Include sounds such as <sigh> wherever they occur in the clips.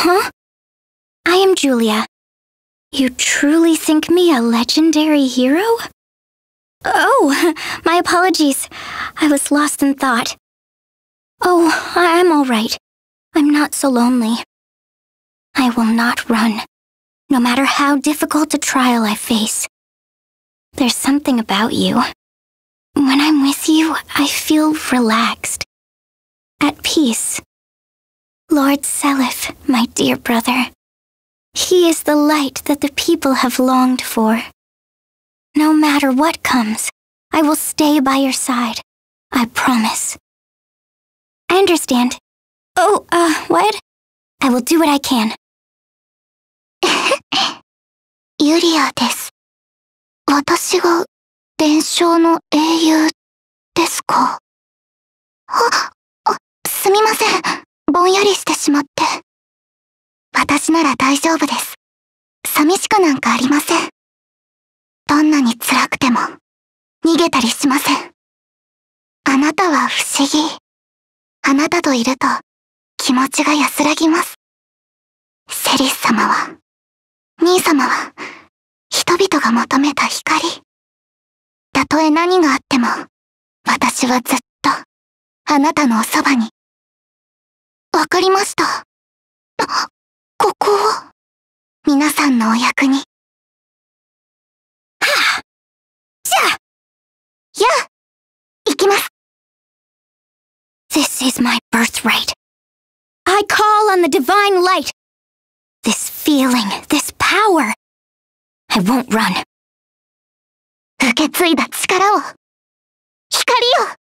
Huh? I am Julia. You truly think me a legendary hero? Oh, <laughs> my apologies. I was lost in thought. Oh, I'm all right. I'm not so lonely. I will not run, no matter how difficult a trial I face. There's something about you. When I'm with you, I feel relaxed, at peace. Lord Selif, my dear brother, he is the light that the people have longed for. No matter what comes, I will stay by your side. I promise. I understand. Oh, uh, what? I will do what I can. <laughs> Yuria です。私が伝承の英雄ですかあ、<gasps> やりしてしまって。私なら大丈夫です。寂しくなんかありません。どんなに辛くても、逃げたりしません。あなたは不思議。あなたといると、気持ちが安らぎます。セリス様は、兄様は、人々が求めた光。たとえ何があっても、私はずっと、あなたのおそばに。わかりました。ここを、皆さんのお役に。はあ、じゃあ、や行きます。This is my birthright. I call on the divine light. This feeling, this power. I won't run. 受け継いだ力を、光を、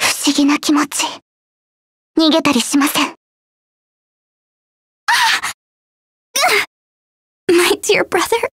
不思議な気持ち。逃げたりしません。My dear brother.